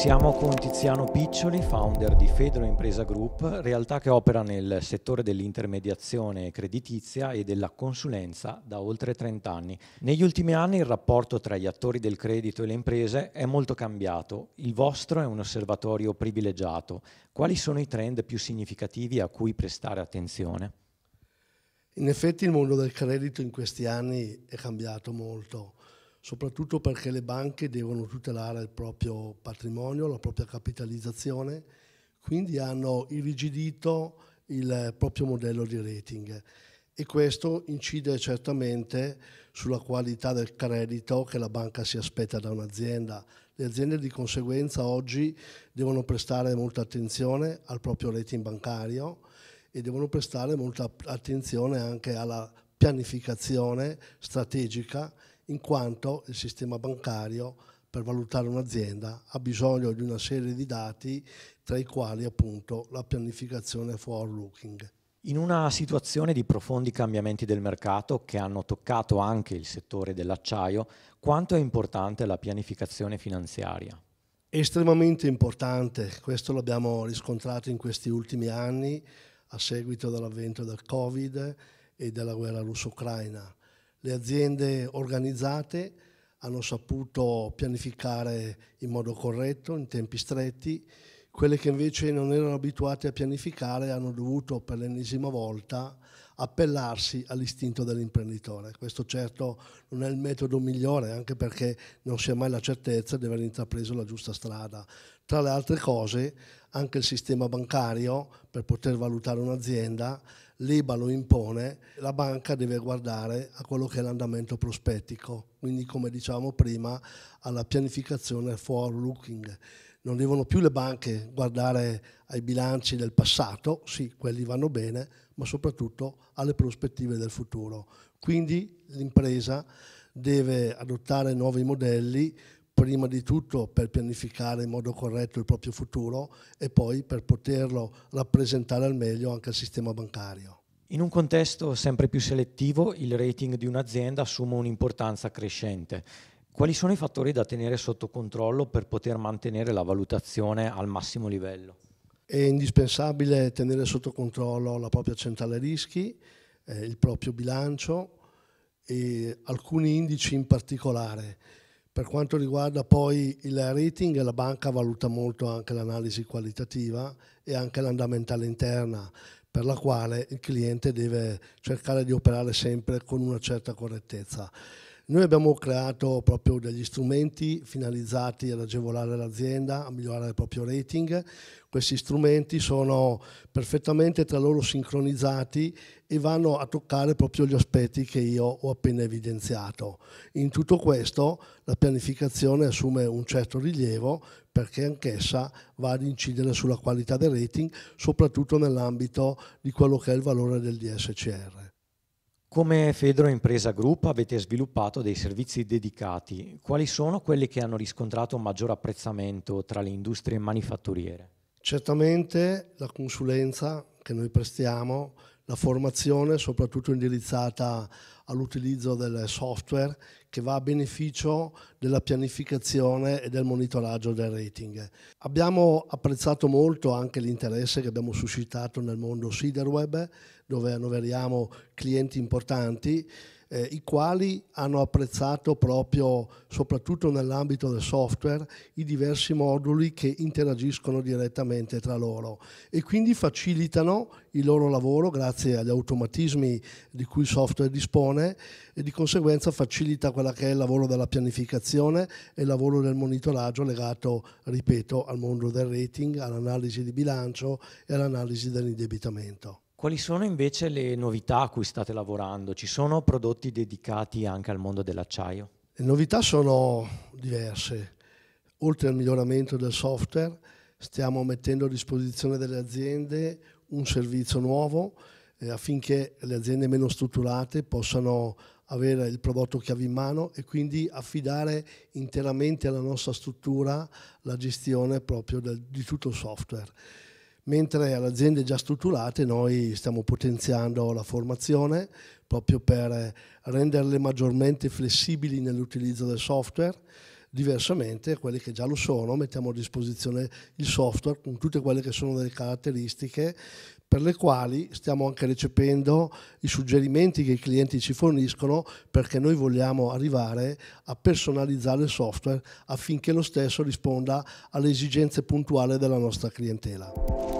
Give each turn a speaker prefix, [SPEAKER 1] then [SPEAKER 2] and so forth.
[SPEAKER 1] Siamo con Tiziano Piccioli, founder di Fedro Impresa Group, realtà che opera nel settore dell'intermediazione creditizia e della consulenza da oltre 30 anni. Negli ultimi anni il rapporto tra gli attori del credito e le imprese è molto cambiato. Il vostro è un osservatorio privilegiato. Quali sono i trend più significativi a cui prestare attenzione?
[SPEAKER 2] In effetti il mondo del credito in questi anni è cambiato molto soprattutto perché le banche devono tutelare il proprio patrimonio, la propria capitalizzazione, quindi hanno irrigidito il proprio modello di rating e questo incide certamente sulla qualità del credito che la banca si aspetta da un'azienda. Le aziende di conseguenza oggi devono prestare molta attenzione al proprio rating bancario e devono prestare molta attenzione anche alla pianificazione strategica in quanto il sistema bancario per valutare un'azienda ha bisogno di una serie di dati, tra i quali appunto la pianificazione forward-looking.
[SPEAKER 1] In una situazione di profondi cambiamenti del mercato che hanno toccato anche il settore dell'acciaio, quanto è importante la pianificazione finanziaria?
[SPEAKER 2] estremamente importante, questo l'abbiamo riscontrato in questi ultimi anni a seguito dell'avvento del Covid e della guerra russo-ucraina. Le aziende organizzate hanno saputo pianificare in modo corretto, in tempi stretti, quelle che invece non erano abituate a pianificare hanno dovuto per l'ennesima volta appellarsi all'istinto dell'imprenditore. Questo certo non è il metodo migliore, anche perché non si ha mai la certezza di aver intrapreso la giusta strada. Tra le altre cose, anche il sistema bancario, per poter valutare un'azienda, l'IBA lo impone, la banca deve guardare a quello che è l'andamento prospettico, quindi come dicevamo prima, alla pianificazione forward-looking non devono più le banche guardare ai bilanci del passato, sì, quelli vanno bene, ma soprattutto alle prospettive del futuro. Quindi l'impresa deve adottare nuovi modelli, prima di tutto per pianificare in modo corretto il proprio futuro e poi per poterlo rappresentare al meglio anche al sistema bancario.
[SPEAKER 1] In un contesto sempre più selettivo il rating di un'azienda assume un'importanza crescente. Quali sono i fattori da tenere sotto controllo per poter mantenere la valutazione al massimo livello?
[SPEAKER 2] È indispensabile tenere sotto controllo la propria centrale rischi, eh, il proprio bilancio e alcuni indici in particolare. Per quanto riguarda poi il rating, la banca valuta molto anche l'analisi qualitativa e anche l'andamentale interna, per la quale il cliente deve cercare di operare sempre con una certa correttezza. Noi abbiamo creato proprio degli strumenti finalizzati ad agevolare l'azienda, a migliorare il proprio rating. Questi strumenti sono perfettamente tra loro sincronizzati e vanno a toccare proprio gli aspetti che io ho appena evidenziato. In tutto questo la pianificazione assume un certo rilievo perché anch'essa va ad incidere sulla qualità del rating, soprattutto nell'ambito di quello che è il valore del DSCR.
[SPEAKER 1] Come Fedro Impresa Group avete sviluppato dei servizi dedicati. Quali sono quelli che hanno riscontrato un maggior apprezzamento tra le industrie manifatturiere?
[SPEAKER 2] Certamente la consulenza che noi prestiamo la formazione soprattutto indirizzata all'utilizzo del software che va a beneficio della pianificazione e del monitoraggio del rating. Abbiamo apprezzato molto anche l'interesse che abbiamo suscitato nel mondo Siderweb, dove annoveriamo clienti importanti eh, i quali hanno apprezzato proprio, soprattutto nell'ambito del software, i diversi moduli che interagiscono direttamente tra loro e quindi facilitano il loro lavoro grazie agli automatismi di cui il software dispone e di conseguenza facilita quella che è il lavoro della pianificazione e il lavoro del monitoraggio legato, ripeto, al mondo del rating, all'analisi di bilancio e all'analisi dell'indebitamento.
[SPEAKER 1] Quali sono invece le novità a cui state lavorando? Ci sono prodotti dedicati anche al mondo dell'acciaio?
[SPEAKER 2] Le novità sono diverse. Oltre al miglioramento del software, stiamo mettendo a disposizione delle aziende un servizio nuovo eh, affinché le aziende meno strutturate possano avere il prodotto chiave in mano e quindi affidare interamente alla nostra struttura la gestione proprio del, di tutto il software mentre alle aziende già strutturate noi stiamo potenziando la formazione proprio per renderle maggiormente flessibili nell'utilizzo del software diversamente quelli che già lo sono, mettiamo a disposizione il software con tutte quelle che sono delle caratteristiche per le quali stiamo anche recependo i suggerimenti che i clienti ci forniscono perché noi vogliamo arrivare a personalizzare il software affinché lo stesso risponda alle esigenze puntuali della nostra clientela.